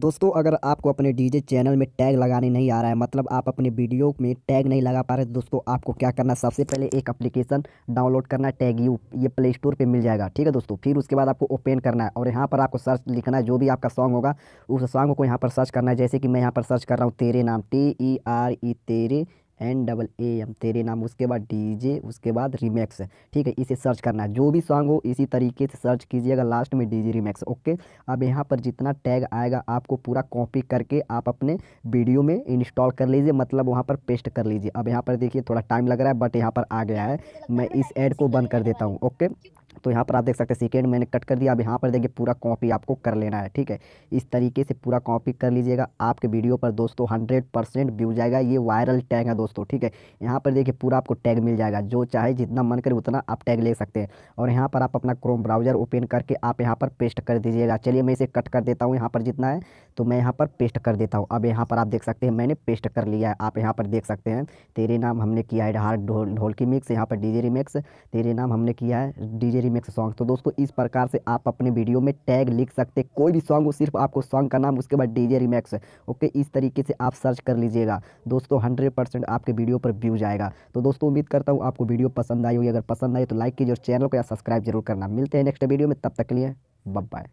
दोस्तों अगर आपको अपने डीजे चैनल में टैग लगाने नहीं आ रहा है मतलब आप अपने वीडियो में टैग नहीं लगा पा रहे तो दोस्तों आपको क्या करना सबसे पहले एक एप्लीकेशन डाउनलोड करना है टैग यू ये प्ले स्टोर पर मिल जाएगा ठीक है दोस्तों फिर उसके बाद आपको ओपन करना है और यहाँ पर आपको सर्च लिखना है जो भी आपका सॉन्ग होगा उस सॉन्ग को यहाँ पर सर्च करना है जैसे कि मैं यहाँ पर सर्च कर रहा हूँ तेरे नाम टी ई आर ई तेरे एन डबल ए एम तेरे नाम उसके बाद डी जे उसके बाद रिमैक्स ठीक है इसे सर्च करना है जो भी सॉन्ग हो इसी तरीके से सर्च कीजिएगा लास्ट में डी जे रिमैक्स ओके अब यहाँ पर जितना टैग आएगा आपको पूरा कॉपी करके आप अपने वीडियो में इंस्टॉल कर लीजिए मतलब वहाँ पर पेस्ट कर लीजिए अब यहाँ पर देखिए थोड़ा टाइम लग रहा है बट यहाँ पर आ गया है मैं इस एड को बंद कर देता हूँ ओके तो यहाँ पर आप देख सकते हैं सेकेंड मैंने कट कर दिया अब यहाँ पर देखिए पूरा कॉपी आपको कर लेना है ठीक है इस तरीके से पूरा कॉपी कर लीजिएगा आपके वीडियो पर दोस्तों हंड्रेड परसेंट जाएगा ये वायरल टैग है दोस्तों ठीक है यहाँ पर देखिए पूरा आपको टैग मिल जाएगा जो चाहे जितना मन करे उतना आप टैग ले सकते हैं और यहाँ पर आप अपना क्रोम ब्राउज़र ओपन करके आप यहाँ पर पेस्ट कर दीजिएगा चलिए मैं इसे कट कर देता हूँ यहाँ पर जितना है तो मैं यहाँ पर पेस्ट कर देता हूँ अब यहाँ पर आप देख सकते हैं मैंने पेस्ट कर लिया है आप यहाँ पर देख सकते हैं तेरे नाम हमने किया है ढोल ढोल की मिक्स यहाँ पर डीजे रिमिक्स तेरे नाम हमने किया है डीजे रीमिक्स सॉन्ग तो दोस्तों इस प्रकार से आप अपने वीडियो में टैग लिख सकते कोई भी सॉन्ग हो सिर्फ आपको सॉन्ग का नाम उसके बाद डीजे रीमेक्स ओके इस तरीके से आप सर्च कर लीजिएगा दोस्तों हंड्रेड परसेंट आपके वीडियो पर व्यूज आएगा तो दोस्तों उम्मीद करता हूँ आपको वीडियो पसंद आई होगी अगर पसंद आई तो लाइक कीजिए और चैनल को या सब्सक्राइब जरूर करना मिलते हैं नेक्स्ट वीडियो में तब तक लिए लिए बाय